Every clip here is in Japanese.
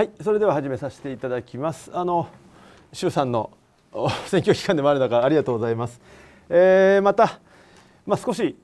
はいそれでは始めさせていただきますあの衆参の 選挙期間でもある中ありがとうございます、えー、またまあ、少し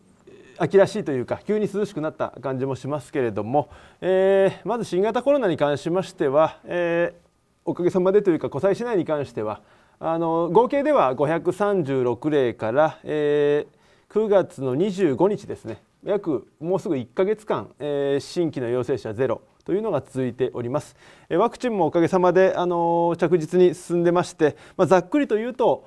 秋らしいというか急に涼しくなった感じもしますけれども、えー、まず新型コロナに関しましては、えー、おかげさまでというか湖西市内に関してはあの合計では536例から、えー、9月の25日ですね約もうすぐ1か月間、えー、新規の陽性者ゼロというのが続いております。ワクチンもおかげさまで、あの着実に進んでまして、まあ、ざっくりというと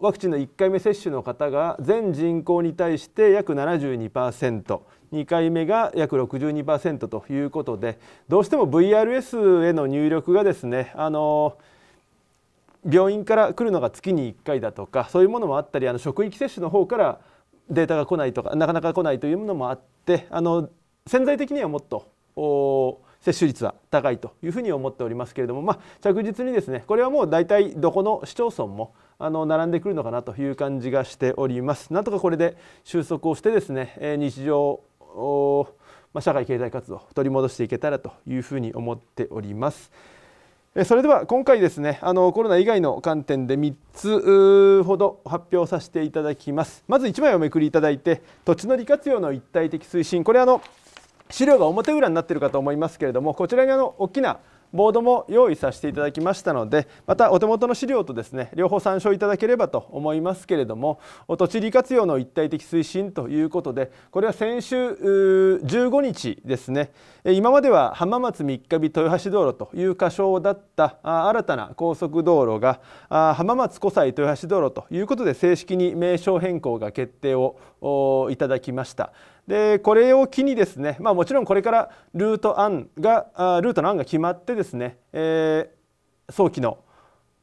ワクチンの1回目接種の方が全人口に対して約72%。2回目が約62%ということでどうしても VRS への入力がですねあの病院から来るのが月に1回だとかそういうものもあったりあの職域接種の方からデータが来ないとかなかなか来ないというものもあってあの潜在的にはもっと接種率は高いというふうに思っておりますけれども、まあ、着実にですねこれはもう大体どこの市町村もあの並んでくるのかなという感じがしております。なんとかこれで収束をしてですね、日常ま社会経済活動を取り戻していけたらというふうに思っております。それでは今回ですねあのコロナ以外の観点で3つほど発表させていただきますまず1枚おめくりいただいて土地の利活用の一体的推進これあの資料が表裏になっているかと思いますけれどもこちらにあの大きなボードも用意させていただきましたのでまたお手元の資料とですね両方参照いただければと思いますけれども土地利活用の一体的推進ということでこれは先週15日ですね今までは浜松三日日豊橋道路という仮称だった新たな高速道路が浜松湖西豊橋道路ということで正式に名称変更が決定をいただきました。でこれを機にですね、まあ、もちろんこれからルート案がルートの案が決まってですね、えー、早期の、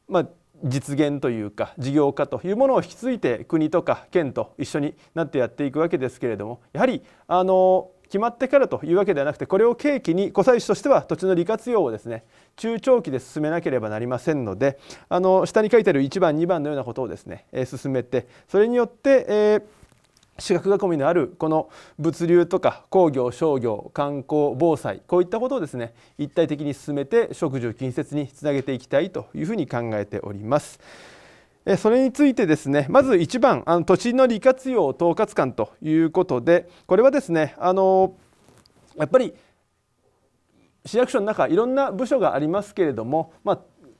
まあ、実現というか事業化というものを引き継いで国とか県と一緒になってやっていくわけですけれどもやはりあの決まってからというわけではなくてこれを契機に湖西市としては土地の利活用をですね中長期で進めなければなりませんのであの下に書いてある1番2番のようなことをですね、進めてそれによって、えー格が込みのあるこの物流とか工業商業観光防災こういったことをですね一体的に進めて植樹近接につなげていきたいというふうに考えております。それについてですねまず1番あの土地の利活用統括官ということでこれはですねあのやっぱり市役所の中いろんな部署がありますけれども、まあ、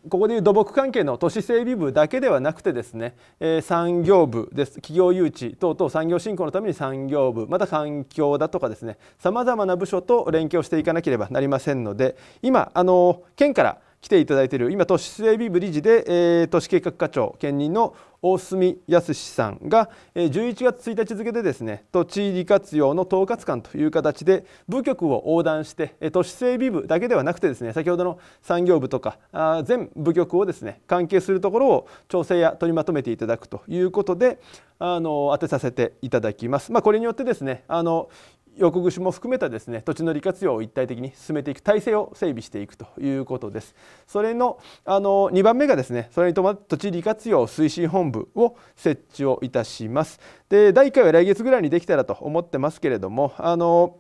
ここでいう土木関係の都市整備部だけではなくてですね、えー、産業部です企業誘致等々産業振興のために産業部また環境だとかですねさまざまな部署と連携をしていかなければなりませんので今あの県から来ていただいている今都市整備部理事で、えー、都市計画課長兼任の大住康さんが、えー、11月1日付でですね土地利活用の統括官という形で部局を横断して、えー、都市整備部だけではなくてですね先ほどの産業部とかあ全部局をですね関係するところを調整や取りまとめていただくということであの当てさせていただきます。まあ、これによってですねあの横串も含めたですね土地の利活用を一体的に進めていく体制を整備していくということですそれのあの2番目がですねそれに伴って土地利活用推進本部を設置をいたしますで第1回は来月ぐらいにできたらと思ってますけれどもあの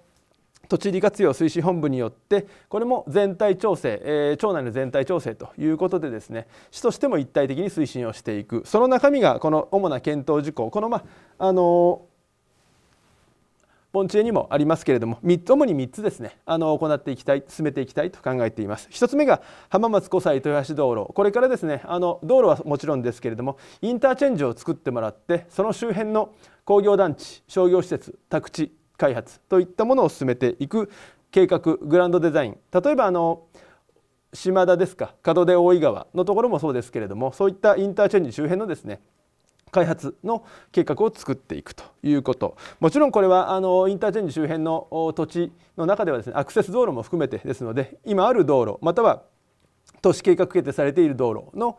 土地利活用推進本部によってこれも全体調整、えー、町内の全体調整ということでですね市としても一体的に推進をしていくその中身がこの主な検討事項このまああの盆地にもありますけれども主に3つですねあの行っていきたい進めていきたいと考えています1つ目が浜松湖西豊橋道路これからですねあの道路はもちろんですけれどもインターチェンジを作ってもらってその周辺の工業団地商業施設宅地開発といったものを進めていく計画グランドデザイン例えばあの島田ですか門出大井川のところもそうですけれどもそういったインターチェンジ周辺のですね開発の計画を作っていくということもちろんこれはあのインターチェンジ周辺の土地の中ではですねアクセス道路も含めてですので今ある道路または都市計画決定されている道路の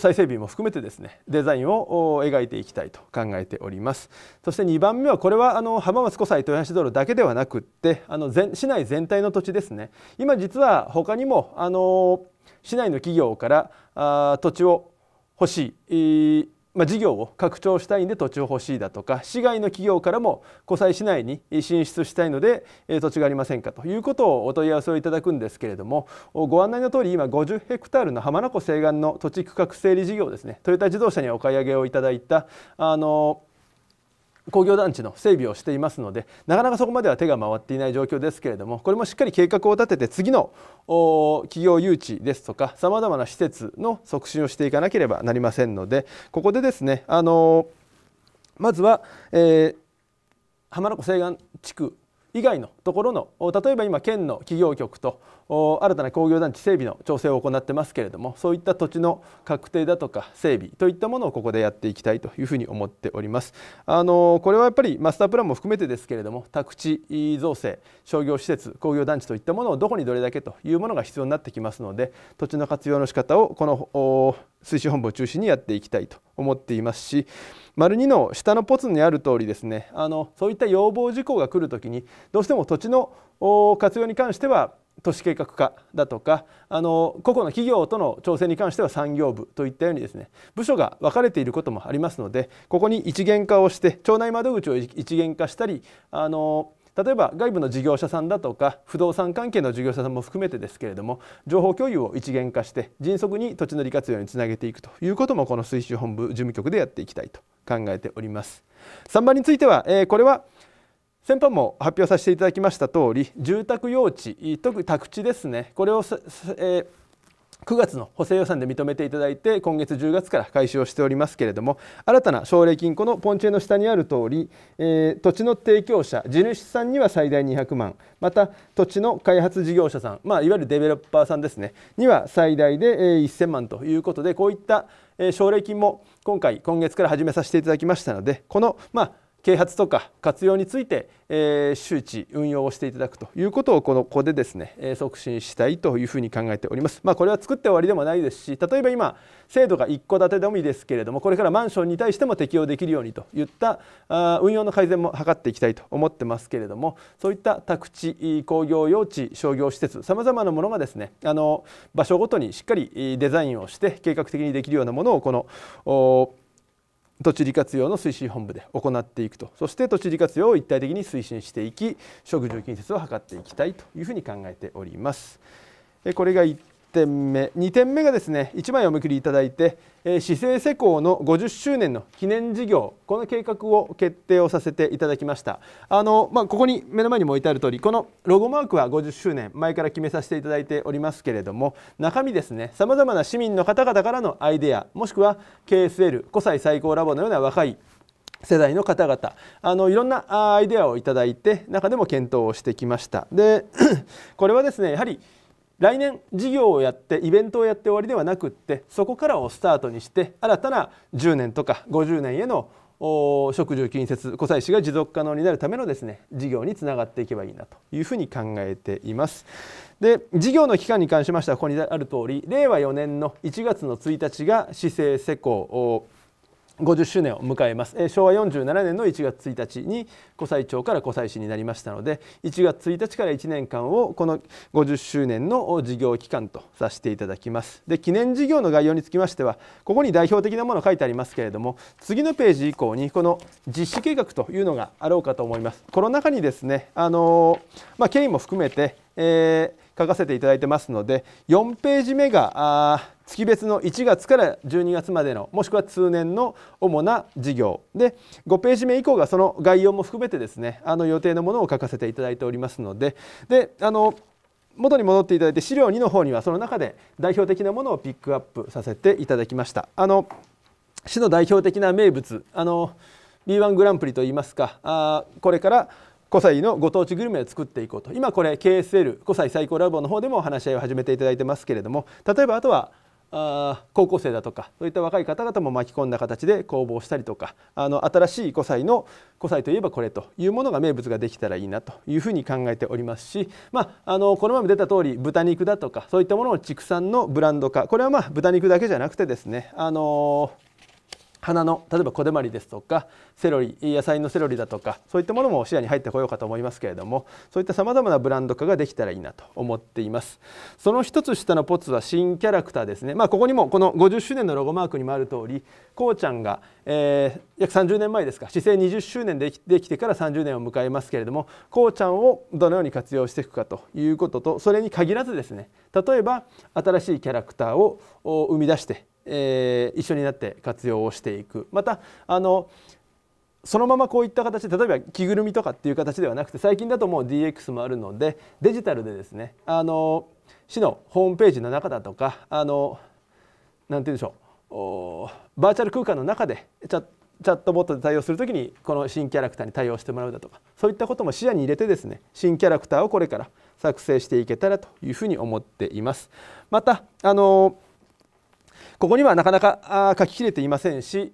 再整備も含めてですねデザインを描いていきたいと考えておりますそして2番目はこれはあの浜松湖西豊橋道路だけではなくってあの全市内全体の土地ですね今実は他にもあの市内の企業からあ土地を欲しいまあ、事業を拡張したいんで土地を欲しいだとか市外の企業からも湖西市内に進出したいので、え土地がありませんかということをお問い合わせをいただくんですけれどもご案内の通り今50ヘクタールの浜名湖西岸の土地区画整理事業ですねトヨタ自動車にお買い上げをいただいたあの工業団地の整備をしていますのでなかなかそこまでは手が回っていない状況ですけれどもこれもしっかり計画を立てて次の企業誘致ですとかさまざまな施設の促進をしていかなければなりませんのでここでですねあのまずは、えー、浜名湖西岸地区以外のところの例えば今県の企業局と新たな工業団地整備の調整を行ってますけれどもそういった土地の確定だとか整備といったものをここでやっていきたいというふうに思っております。あのこれはやっぱりマスタープランも含めてですけれども宅地造成商業施設工業団地といったものをどこにどれだけというものが必要になってきますので土地の活用の仕方をこの推進本部を中心にやっていきたいと思っていますし丸2の下のポツにある通りですねあのそういった要望事項が来るときにどうしても土地の活用に関しては都市計画課だとかあの個々の企業との調整に関しては産業部といったようにですね部署が分かれていることもありますのでここに一元化をして町内窓口を一元化したりあの例えば外部の事業者さんだとか不動産関係の事業者さんも含めてですけれども情報共有を一元化して迅速に土地の利活用につなげていくということもこの推進本部事務局でやっていきたいと考えております。3番については、えー、これは先般も発表させていただきました通り住宅用地特に宅地ですねこれを、えー9月の補正予算で認めていただいて今月10月から開始をしておりますけれども新たな奨励金庫のポンチェの下にある通り、えー、土地の提供者地主さんには最大200万また土地の開発事業者さん、まあ、いわゆるデベロッパーさんですねには最大で、えー、1000万ということでこういった奨励金も今回今月から始めさせていただきましたのでこのまあ啓発とか活用について、えー、周知運用をしていただくということをこのここでですね、えー、促進したいというふうに考えております。まあ、これは作って終わりでもないですし例えば今制度が一戸建てでもいいですけれどもこれからマンションに対しても適用できるようにといったあ運用の改善も図っていきたいと思ってますけれどもそういった宅地工業用地商業施設さまざまなものがですねあの場所ごとにしっかりデザインをして計画的にできるようなものをこの土地利活用の推進本部で行っていくとそして土地利活用を一体的に推進していき植樹近接を図っていきたいというふうに考えております。これが点目2点目がですね1枚おめくりいただいて、えー、市政施工の50周年の記念事業この計画を決定をさせていただきましたあの、まあ、ここに目の前にも置いてある通りこのロゴマークは50周年前から決めさせていただいておりますけれども中身ですねさまざまな市民の方々からのアイデアもしくは KSL 古才最高ラボのような若い世代の方々あのいろんなアイデアをいただいて中でも検討をしてきましたで これはですねやはり来年事業をやってイベントをやって終わりではなくってそこからをスタートにして新たな10年とか50年への植樹近接湖妻市が持続可能になるためのですね事業につながっていけばいいなというふうに考えています。で事業の期間に関しましてはここにある通り令和4年の1月の1日が市政施行50周年を迎えます、えー、昭和47年の1月1日に湖西町から湖西市になりましたので1月1日から1年間をこの50周年の事業期間とさせていただきますで記念事業の概要につきましてはここに代表的なもの書いてありますけれども次のページ以降にこの実施計画というのがあろうかと思いますコロナ禍にですねあのー、まあ、経緯も含めて、えー、書かせていただいてますので4ページ目が月別の1月から12月までのもしくは通年の主な事業で5ページ目以降がその概要も含めてですねあの予定のものを書かせていただいておりますのでであの元に戻っていただいて資料2の方にはその中で代表的なものをピックアップさせていただきました。あの市の代表的な名物あの B1 グランプリといいますかあこれから古西のご当地グルメを作っていこうと今これ KSL 古西最高ラボの方でも話し合いを始めていただいてますけれども例えばあとはあ高校生だとかそういった若い方々も巻き込んだ形で公募をしたりとかあの新しい古祭の古祭といえばこれというものが名物ができたらいいなというふうに考えておりますし、まあ、あのこの前も出た通り豚肉だとかそういったものを畜産のブランド化これはまあ豚肉だけじゃなくてですねあのー花の例えば小手まりですとかセロリ野菜のセロリだとかそういったものも視野に入ってこようかと思いますけれどもそういった様々なブランド化ができたらいいなと思っていますその一つ下のポツは新キャラクターですねまあここにもこの50周年のロゴマークにもある通りこうちゃんが、えー、約30年前ですか市政20周年でできてから30年を迎えますけれどもこうちゃんをどのように活用していくかということとそれに限らずですね例えば新しいキャラクターを生み出してえー、一緒になって活用をしていくまたあのそのままこういった形で例えば着ぐるみとかっていう形ではなくて最近だともう DX もあるのでデジタルでですねあの市のホームページの中だとかあのなんて言うんでしょうバーチャル空間の中でチャチャットボットで対応するときにこの新キャラクターに対応してもらうだとかそういったことも視野に入れてですね新キャラクターをこれから作成していけたらというふうに思っています。またあのーここにはなかなか書ききれていませんし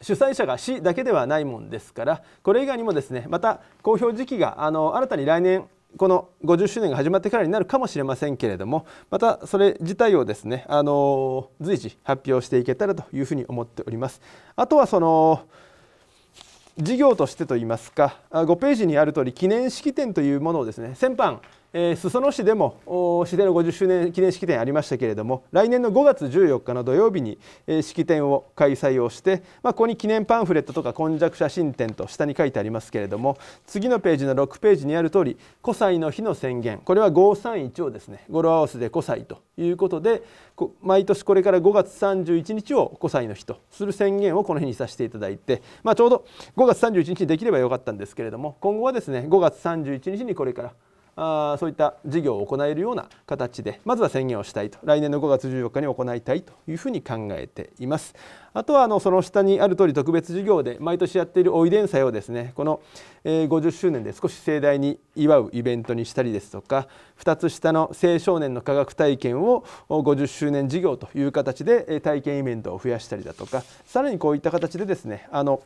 主催者が市だけではないもんですからこれ以外にもですねまた公表時期があの新たに来年この50周年が始まってからになるかもしれませんけれどもまたそれ自体をですねあの随時発表していけたらというふうに思っております。あとはその事業としてといいますか5ページにある通り記念式典というものをですね先般えー、裾野市でも市での50周年記念式典ありましたけれども来年の5月14日の土曜日に、えー、式典を開催をして、まあ、ここに記念パンフレットとか今弱写真展と下に書いてありますけれども次のページの6ページにある通り古祭の日の宣言これは531をですね語呂合わせで古祭ということで毎年これから5月31日を古祭の日とする宣言をこの日にさせていただいて、まあ、ちょうど5月31日にできればよかったんですけれども今後はですね5月31日にこれからあそういった事業を行えるような形でまずは宣言をしたいと来年の5月14日に行いたいというふうに考えています。あとはあのその下にある通り特別事業で毎年やっているおいでん祭をですねこの50周年で少し盛大に祝うイベントにしたりですとか2つ下の青少年の科学体験を50周年事業という形で体験イベントを増やしたりだとかさらにこういった形でですねあの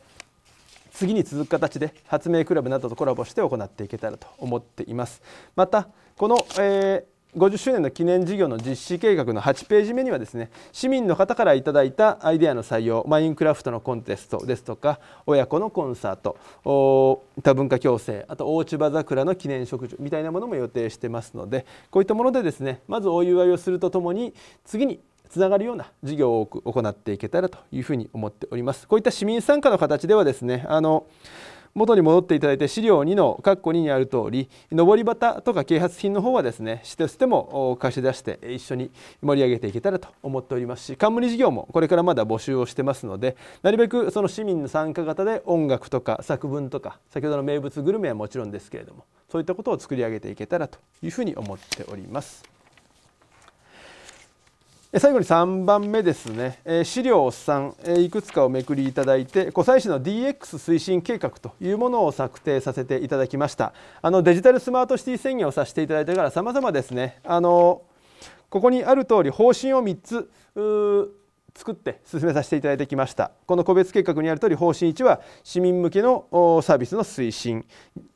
次に続く形で発明クラブなどとコラボして行っていけたらと思っています。またこの、えー50周年の記念事業の実施計画の8ページ目にはですね市民の方からいただいたアイデアの採用マインクラフトのコンテストですとか親子のコンサート多文化共生あと大千葉桜の記念植樹みたいなものも予定してますのでこういったものでですねまずお祝いをするとともに次につながるような事業を行っていけたらというふうに思っております。こういった市民参加の形ではですねあの元に戻っていただいて資料2の括弧2にある通り上り旗とか啓発品の方はですね市としても貸し出して一緒に盛り上げていけたらと思っておりますし冠事業もこれからまだ募集をしてますのでなるべくその市民の参加型で音楽とか作文とか先ほどの名物グルメはもちろんですけれどもそういったことを作り上げていけたらというふうに思っております。最後に3番目ですね、えー、資料3、えー、いくつかおめくりいただいて湖西市の DX 推進計画というものを策定させていただきましたあのデジタルスマートシティ宣言をさせていただいてからさまざまですねあのここにある通り方針を3つ作って進めさせていただいてきましたこの個別計画にある通り方針1は市民向けのサービスの推進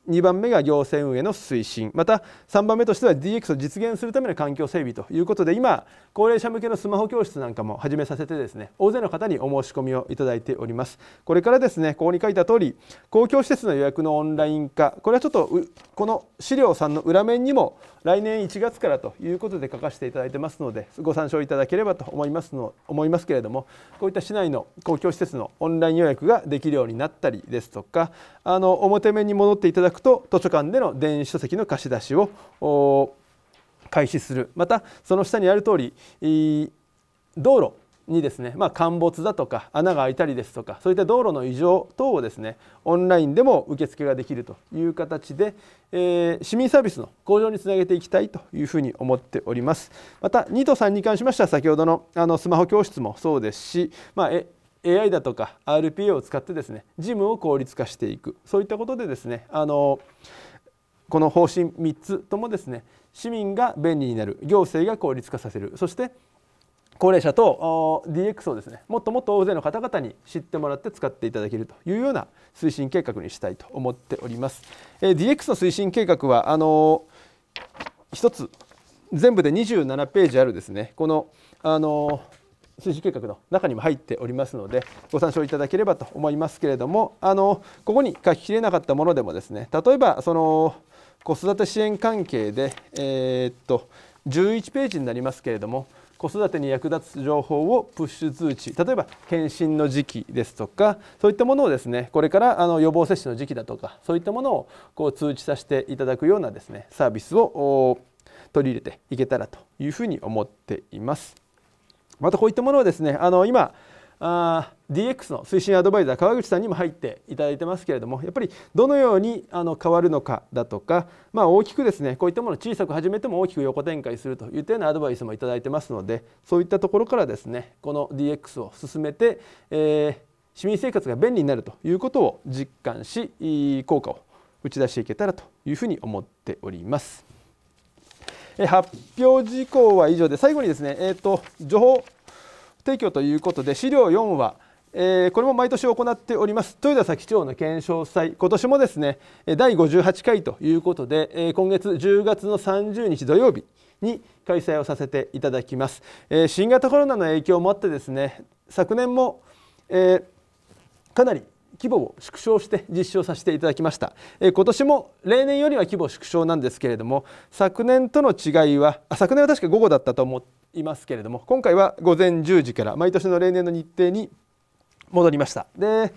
2番目が行政運営の推進また3番目としては DX を実現するための環境整備ということで今高齢者向けのスマホ教室なんかも始めさせてですね大勢の方にお申し込みをいただいておりますこれからですねここに書いた通り公共施設の予約のオンライン化これはちょっとこの資料さんの裏面にも来年1月からということで書かせていただいてますのでご参照いただければと思いますの思いますけれどもこういった市内の公共施設のオンライン予約ができるようになったりですとかあの表面に戻っていただくくと図書館での電子書籍の貸し出しを開始するまたその下にある通り道路にですね、まあ、陥没だとか穴が開いたりですとかそういった道路の異常等をですねオンラインでも受付ができるという形で、えー、市民サービスの向上につなげていきたいというふうに思っておりますまた2と3に関しましては先ほどのあのスマホ教室もそうですし、まあ、AI だとか RPA を使ってですね事務を効率化していくそういったことでですねあのこの方針3つともですね市民が便利になる行政が効率化させるそして高齢者と DX をですねもっともっと大勢の方々に知ってもらって使っていただけるというような推進計画にしたいと思っております。え DX の推進計画はあの1つ全部で27ページあるですねこのあのー数字計画の中にも入っておりますのでご参照いただければと思いますけれどもあのここに書ききれなかったものでもですね例えばその子育て支援関係で、えー、っと11ページになりますけれども子育てに役立つ情報をプッシュ通知例えば検診の時期ですとかそういったものをですねこれからあの予防接種の時期だとかそういったものをこう通知させていただくようなですねサービスを取り入れていけたらというふうに思っています。またこういったものはですねあの今あ DX の推進アドバイザー川口さんにも入っていただいてますけれどもやっぱりどのようにあの変わるのかだとか、まあ、大きくですねこういったものを小さく始めても大きく横展開するといったようなアドバイスも頂いてますのでそういったところからですねこの DX を進めて、えー、市民生活が便利になるということを実感し効果を打ち出していけたらというふうに思っております。発表事項は以上で最後にですね、えーと、情報提供ということで資料4はえー、これも毎年行っております豊田崎町の検証祭今年もですね第58回ということで、今月10月の30日土曜日に開催をさせていただきます、えー、新型コロナの影響もあってですね昨年も、えー、かなり規模を縮小して実施をさせていただきました、えー、今年も例年よりは規模縮小なんですけれども昨年との違いは昨年は確か午後だったと思いますけれども今回は午前10時から毎年の例年の日程に戻りましたで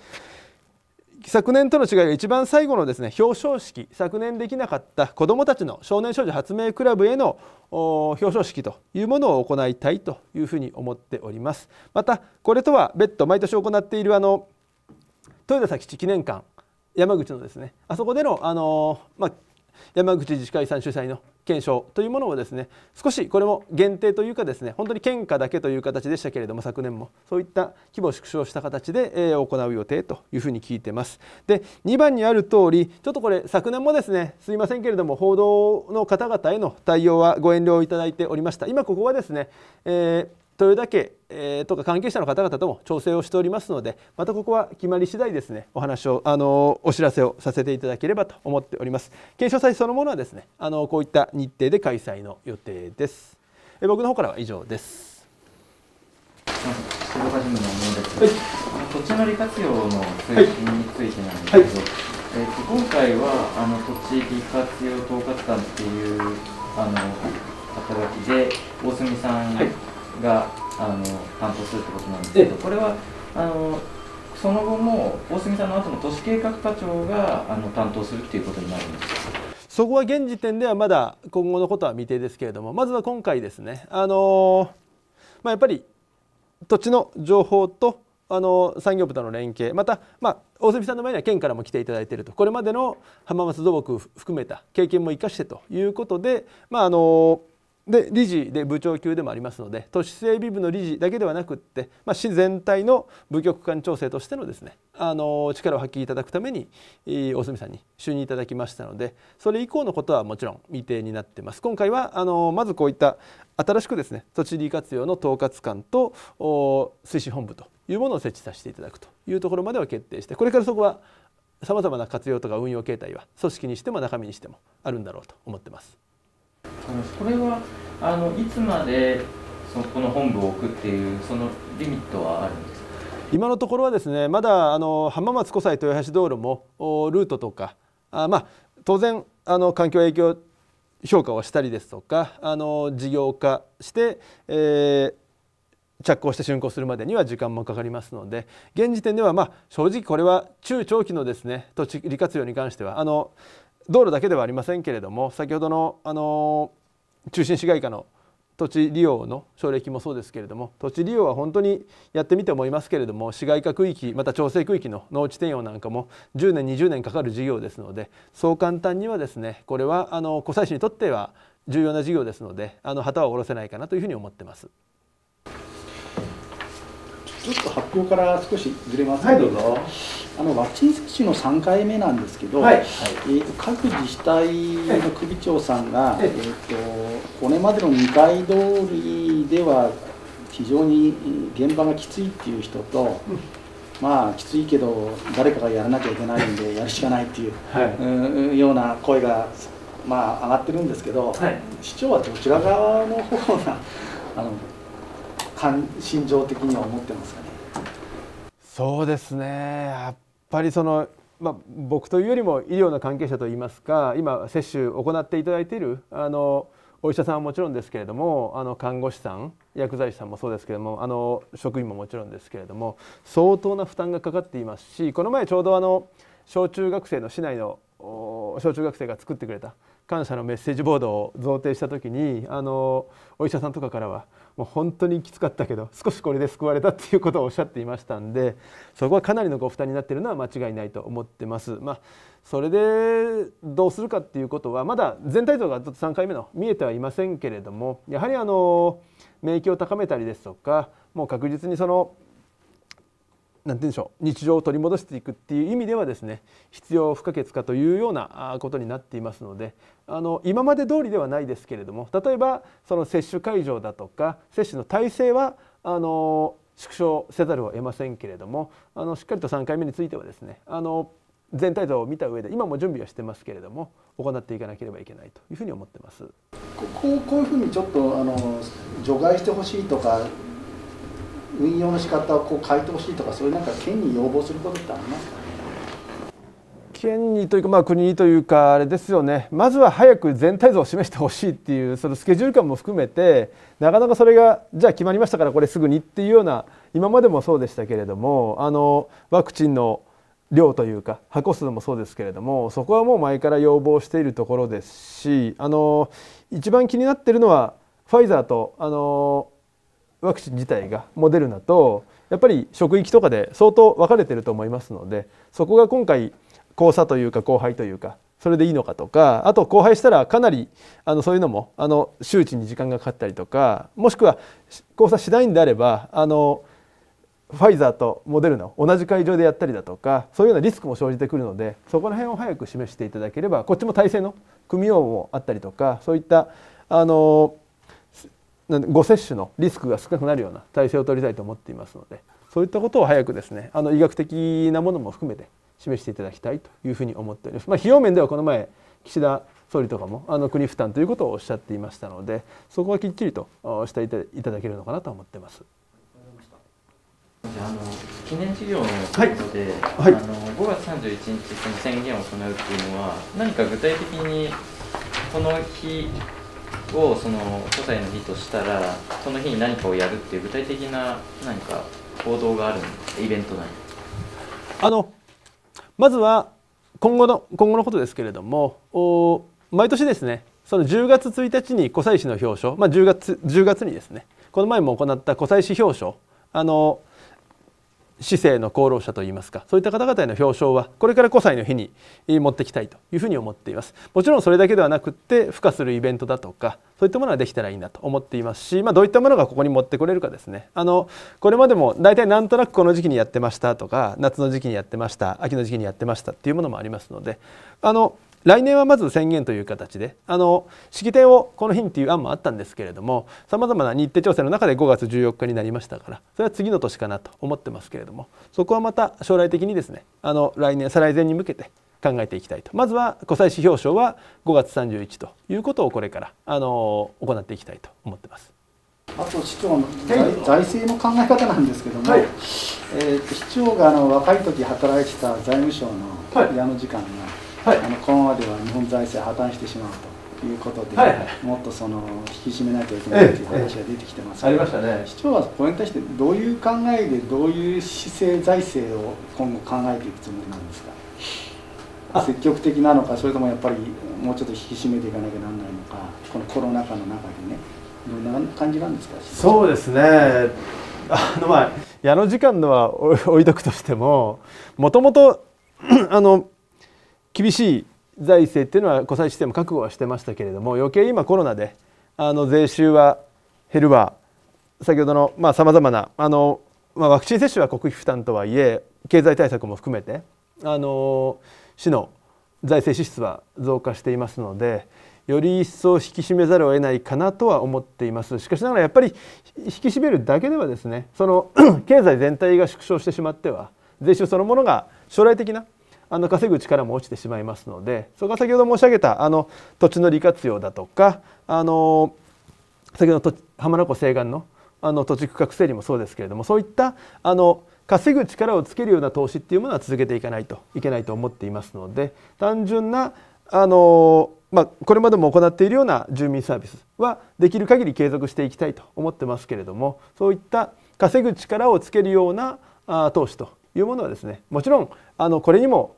昨年との違いは一番最後のですね表彰式昨年できなかった子どもたちの少年少女発明クラブへの表彰式というものを行いたいというふうに思っておりますまたこれとは別途毎年行っているあの豊田佐吉記念館山口のですねあそこでの、あのまあ、山口自治会さん主催の検証というものをですね少しこれも限定というかですね本当に県下だけという形でしたけれども昨年もそういった規模を縮小した形で、えー、行う予定というふうに聞いてます。で2番にある通りちょっとこれ昨年もですねすいませんけれども報道の方々への対応はご遠慮をいただいておりました。今ここはですね、えー豊田家、えー、とか関係者の方々とも調整をしておりますのでまたここは決まり次第ですねお話をあのお知らせをさせていただければと思っております検証祭そのものはですねあのこういった日程で開催の予定です、え僕の方からは以上です静岡新聞のです、はい、土地の利活用の推進についてなんですけど、はいはい、えー、と今回はあの土地利活用統括官っていうあの働きで大隅さん、はいがあの担当するってことなんですけどこれはあのその後も大杉さんの後の都市計画課長があの担当するっていうことになるんですそこは現時点ではまだ今後のことは未定ですけれどもまずは今回ですねあの、まあ、やっぱり土地の情報とあの産業部との連携また、まあ、大杉さんの前には県からも来ていただいているとこれまでの浜松土木含めた経験も生かしてということで、まああので理事で部長級でもありますので都市整備部の理事だけではなくって、まあ、市全体の部局間調整としてのですねあの力を発揮いただくために大隅さんに就任いただきましたのでそれ以降のことはもちろん未定になってます今回はあのまずこういった新しくですね土地利活用の統括官と推進本部というものを設置させていただくというところまでは決定してこれからそこはさまざまな活用とか運用形態は組織にしても中身にしてもあるんだろうと思ってます。これはあのいつまでそのこの本部を置くっていうそのリミットはあるんですか今のところはですねまだあの浜松湖西豊橋道路もルートとかあまあ当然あの環境影響評価をしたりですとかあの事業化して、えー、着工して竣工するまでには時間もかかりますので現時点ではまあ正直これは中長期のですね土地利活用に関してはあの道路だけではありませんけれども先ほどの、あの中心市街化の土地利用の奨励金もそうですけれども土地利用は本当にやってみて思いますけれども市街化区域また調整区域の農地転用なんかも10年20年かかる事業ですのでそう簡単にはですねこれはあの湖西市にとっては重要な事業ですのであの旗は下ろせないかなというふうに思ってます。ちょっと発表から少しずれますけど,、はい、あのワクチン接種の3回目なんですけど、はいえーと、各自治体の首長さんが、えーと、とこれまでの2回通りでは非常に現場がきついっていう人と、うん、まあきついけど誰かがやらなきゃいけないんでやるしかないっていう,、はい、うような声が、まあ、上がってるんですけど、はい、市長はどちら側の方があの感心情的には思ってますかねそうですねやっぱりそのまあ、僕というよりも医療の関係者といいますか今接種を行っていただいているあのお医者さんはもちろんですけれどもあの看護師さん薬剤師さんもそうですけれどもあの職員ももちろんですけれども相当な負担がかかっていますしこの前ちょうどあの小中学生の市内の小中学生が作ってくれた感謝のメッセージボードを贈呈した時にあのお医者さんとかからはもう本当にきつかったけど少しこれで救われたっていうことをおっしゃっていましたんでそこはかなりのご負担になっているのは間違いないと思ってます。まあ、それでどうするかっていうことはまだ全体像がずっと3回目の見えてはいませんけれどもやはりあの免疫を高めたりですとかもう確実にそのて言うんでしょう日常を取り戻していくっていう意味ではですね必要不可欠かというようなことになっていますのであの今まで通りではないですけれども例えばその接種会場だとか接種の体制はあの縮小せざるを得ませんけれどもあのしっかりと3回目についてはですねあの全体像を見た上で今も準備はしてますけれども行っていかなければいけないというふうに思ってます。こうこういうふうにちょっとあの除外してほしいとか運用の仕方をこう変えてほしいとかそういうなんか県に要望することってありますか、県にというか、まあ、国というかあれですよねまずは早く全体像を示してほしいっていうそのスケジュール感も含めてなかなかそれがじゃあ決まりましたからこれすぐにっていうような今までもそうでしたけれどもあのワクチンの量というか箱数もそうですけれどもそこはもう前から要望しているところですしあの一番気になってるのはファイザーとあのワクチン自体がモデルナとやっぱり職域とかで相当分かれてると思いますのでそこが今回交差というか後輩というかそれでいいのかとかあと後輩したらかなりあのそういうのもあの周知に時間がかかったりとかもしくは交差しないんであればあのファイザーとモデルナを同じ会場でやったりだとかそういうようなリスクも生じてくるのでそこら辺を早く示していただければこっちも体制の組みようもあったりとかそういったあの誤接種のリスクが少なくなるような体制を取りたいと思っていますのでそういったことを早くですねあの医学的なものも含めて示していただきたいというふうに思っております。まあ、費用面ではこの前岸田総理とかもあの国負担ということをおっしゃっていましたのでそこはきっちりとしていただけるのかなと思ってます。あの記念事業のことで、はいはい、あの5月31日、その宣言を行うというのは、何か具体的にこの日をその古祭の日としたらその日に何かをやるっていう具体的な何か行動があるんですイベント内あのまずは今後の今後のことですけれどもお毎年ですねその10月1日に古祭市の表彰、まあ、10, 月1月にですねこの前も行った古祭市表彰あの市政の功労者といいますかそういった方々への表彰はこれから古歳の日に持ってきたいというふうに思っていますもちろんそれだけではなくって付加するイベントだとかそういったものができたらいいなと思っていますし、まあ、どういったものがここに持ってこれるかですねあのこれまでも大体なんとなくこの時期にやってましたとか夏の時期にやってました秋の時期にやってましたっていうものもありますのであの来年はまず宣言という形であの式典をこの日にという案もあったんですけれどもさまざまな日程調整の中で5月14日になりましたからそれは次の年かなと思ってますけれどもそこはまた将来的にですねあの来年再来年に向けて考えていきたいとまずは国際指標賞は5月31ということをこれからあの行っていきたいと思ってます。あと市長の財政の考え方なんですけども、はい、えー、市長があの若い時働いてた財務省の矢野時間が、はいはい、あのこのままでは日本財政破綻してしまうということで、はいもっとその引き締めなきゃいけないという話が出てきてますありましたね市長はこれに対してどういう考えでどういう姿勢財政を今後考えていくつもりなんですか積極的なのかそれともやっぱりもうちょっと引き締めていかなきゃなんないのかこのコロナ禍の中でねどんな感じなんですかそうですねあの前矢野時間のは 置いとくとしてももともと あの厳しい財政っていうのは国際システム覚悟はしてましたけれども余計今コロナであの税収は減るわ先ほどのさまざ、まなあの、まあ、ワクチン接種は国費負担とはいえ経済対策も含めてあの市の財政支出は増加していますのでより一層引き締めざるを得ないかなとは思っていますしかしながらやっぱり引き締めるだけではですねその 経済全体が縮小してしまっては税収そのものが将来的なあの稼ぐ力も落ちてしまいますのでそこが先ほど申し上げたあの土地の利活用だとかあの先ほどの浜名湖西岸のあの土地区画整理もそうですけれどもそういったあの稼ぐ力をつけるような投資っていうものは続けていかないといけないと思っていますので単純なあのまあ、これまでも行っているような住民サービスはできる限り継続していきたいと思ってますけれどもそういった稼ぐ力をつけるようなあ投資というものはですねもちろんあのこれにも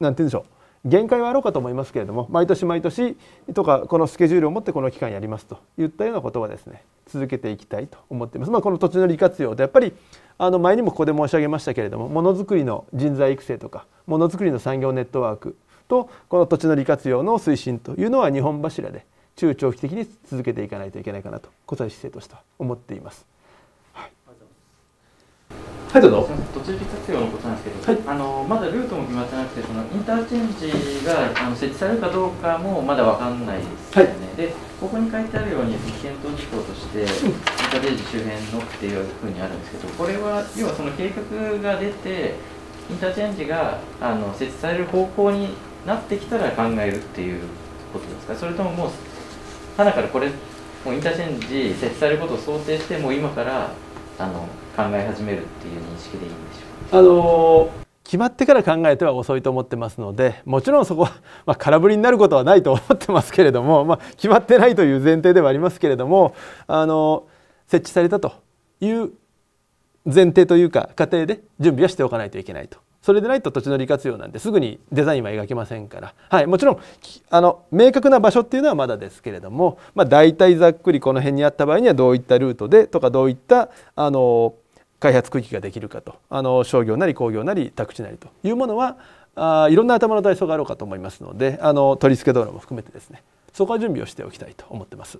なんて言うんでしょう限界はあろうかと思いますけれども毎年毎年とかこのスケジュールを持ってこの期間やりますといったようなことはですね続けていきたいと思っています。まあ、この土地の利活用でやっぱりあの前にもここで申し上げましたけれどもものづくりの人材育成とかものづくりの産業ネットワークとこの土地の利活用の推進というのは日本柱で中長期的に続けていかないといけないかなと小西姿勢としては思っています。はいどうぞ途中利活用のことなんですけど、はい、あのまだルートも決まってなくてそのインターチェンジがあの設置されるかどうかもまだ分かんないですよね、はい、でここに書いてあるように検討事項として、インターチェンジ周辺のっていうふうにあるんですけどこれは要はその計画が出てインターチェンジがあの設置される方向になってきたら考えるっていうことですかそれとももうただからこれもうインターチェンジ設置されることを想定してもう今からあの考え始めるっていう認識でいいんでしょうあのー決まってから考えては遅いと思ってますのでもちろんそこは、まあ、空振りになることはないと思ってますけれども、まあ、決まってないという前提ではありますけれどもあの設置されたという前提というか過程で準備はしておかないといけないと。それでないと土地の利活用なんですぐにデザインは描けませんから、はい、もちろんあの明確な場所っていうのはまだですけれども、まあ、大体ざっくりこの辺にあった場合にはどういったルートでとかどういったあの開発区域ができるかとあの商業なり工業なり宅地なりというものはあいろんな頭の体操があろうかと思いますのであの取り付け道路も含めてですねそこは準備をしておきたいと思ってます。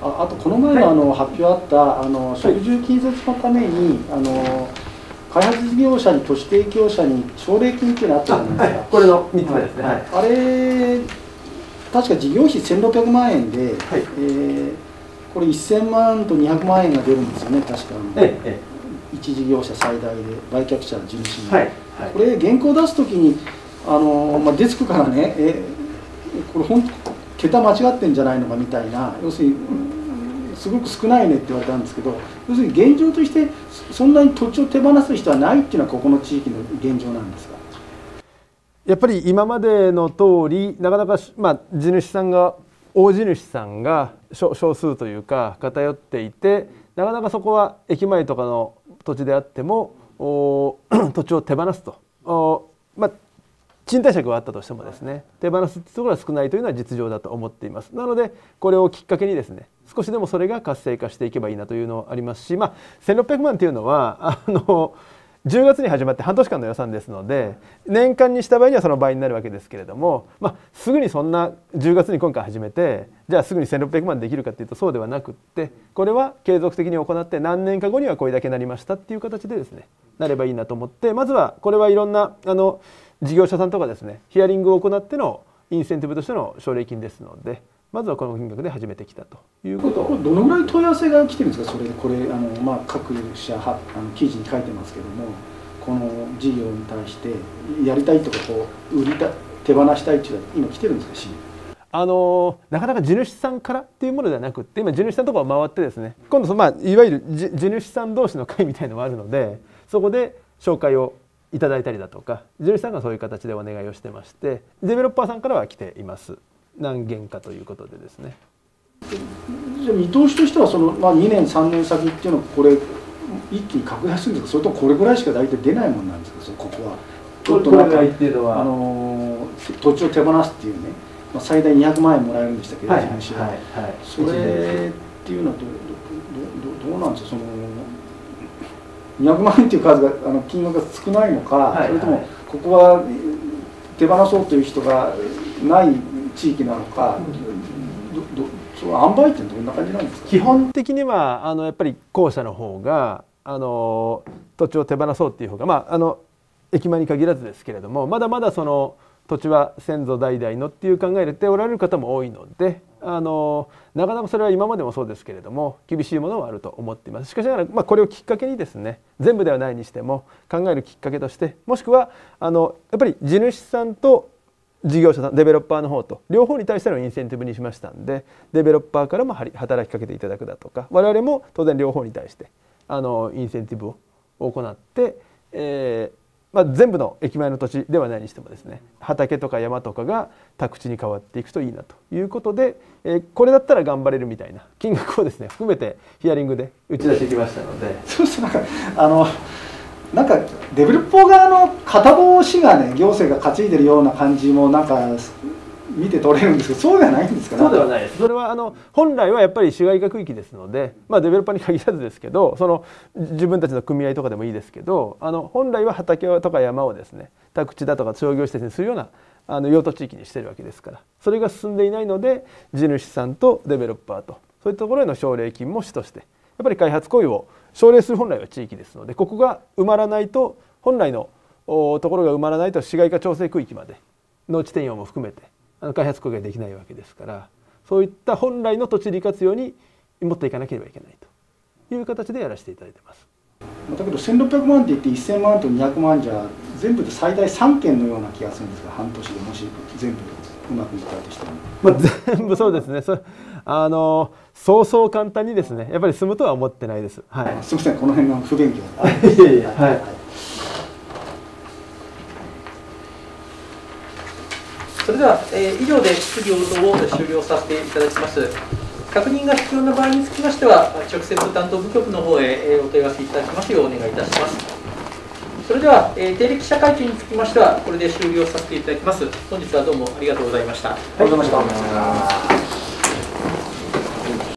ああとこの前のあの発表あったあの食住近接のためにあの開発事業者に都市提供者に奨励金っていうのあったじゃないですか、はい、これの3つ目ですね、はい、あれ確か事業費1600万円で、はい、えーこれ1000万と200万円が出るんですよね確かえ一事業者最大で売却者の地はい、はい、これ原稿出す時にあの、まあ、デつくからねえこれ本当桁間違ってんじゃないのかみたいな要するにすごく少ないねって言われたんですけど要するに現状としてそんなに土地を手放す人はないっていうのはここの地域の現状なんですかやっぱり今までの通りなかなか、まあ、地主さんが大地主さんが少数というか偏っていてなかなかそこは駅前とかの土地であっても 土地を手放すとまあ賃貸借はあったとしてもですね手放すってところは少ないというのは実情だと思っていますなのでこれをきっかけにですね少しでもそれが活性化していけばいいなというのはありますしまあ1600万というのはあの10月に始まって半年間の予算ですので年間にした場合にはその倍になるわけですけれども、まあ、すぐにそんな10月に今回始めてじゃあすぐに1,600万できるかっていうとそうではなくってこれは継続的に行って何年か後にはこれだけなりましたっていう形でですねなればいいなと思ってまずはこれはいろんなあの事業者さんとかですねヒアリングを行ってのインセンティブとしての奨励金ですのでまずはこの金額で始めてきたということこれどのぐらい問い合わせが来てるんですかそれこれあの、まあ、各社はあの記事に書いてますけどもこの事業に対してやりたいとかこう売りた手放したいっていうのは今来てるんですか市あのなかなか地主さんからっていうものではなくて今地主さんのところを回ってですね今度その、まあ、いわゆる地主さん同士の会みたいのもあるのでそこで紹介をいただいたりだとか地主さんがそういう形でお願いをしてましてデベロッパーさんからは来ています。何件かということでですね。じゃ見通しとしてはその、まあ、2年3年先っていうのはこれ一気に拡大するんですかそれともこれぐらいしか大体出ないもんなんですかここはちょっとなんかっていうのはあの土地を手放すっていうね、まあ、最大200万円もらえるんでしたけど、はい、はいはい、それっていうのはどどどどうなんですかその200万円っていう数があの金額が少ないのか、はいはい、それともここは手放そうという人がない地域なのか、どどその塩梅ってどんな感じなんですか、基本的にはあのやっぱり後者の方があの土地を手放そうっていう方がまああの駅前に限らずですけれどもまだまだその土地は先祖代々のっていう考えでおられる方も多いのであのなかなかそれは今までもそうですけれども厳しいものはあると思っていますしかしながら、まあ、これをきっかけにですね全部ではないにしても考えるきっかけとしてもしくはあのやっぱり地主さんと事業者さんデベロッパーの方と両方に対してのインセンティブにしましたんでデベロッパーからも働きかけていただくだとか我々も当然両方に対してあのインセンティブを行って、えーまあ、全部の駅前の土地ではないにしてもですね畑とか山とかが宅地に変わっていくといいなということで、えー、これだったら頑張れるみたいな金額をですね含めてヒアリングで打ち出してきましたので。そうするとあのなんかデベロッパー側の片棒しがね行政が担いでるような感じもなんか見て取れるんですけどそうではないんですか、そうではないですそれはあの本来はやっぱり市街化区域ですので、まあ、デベロッパーに限らずですけどその自分たちの組合とかでもいいですけどあの本来は畑とか山をですね宅地だとか商業施設にするようなあの用途地域にしてるわけですからそれが進んでいないので地主さんとデベロッパーとそういうところへの奨励金も主としてっぱり開発行為を奨励する本来は地域ですのでここが埋まらないと本来のところが埋まらないと市街化調整区域まで農地転用も含めて開発行為ができないわけですからそういった本来の土地利活用に持っていかなければいけないという形でやらせていただいてます。だけど1600万って言って1000万と200万じゃ全部で最大3件のような気がするんですが半年でもし全部うまくいったとしても、まあ、全部そうですねそあのそうそう簡単にですねやっぱり済むとは思ってないです。はい、すみませんこの辺が不勉強。はい。それでは、えー、以上で質疑応答を終了させていただきます。確認が必要な場合につきましては、直接担当部局の方へ、えー、お問い合わせいただきますようお願いいたします。それでは、えー、定例記者会見につきましては、これで終了させていただきます。本日はどうもありがとうございました。ありがとうございました。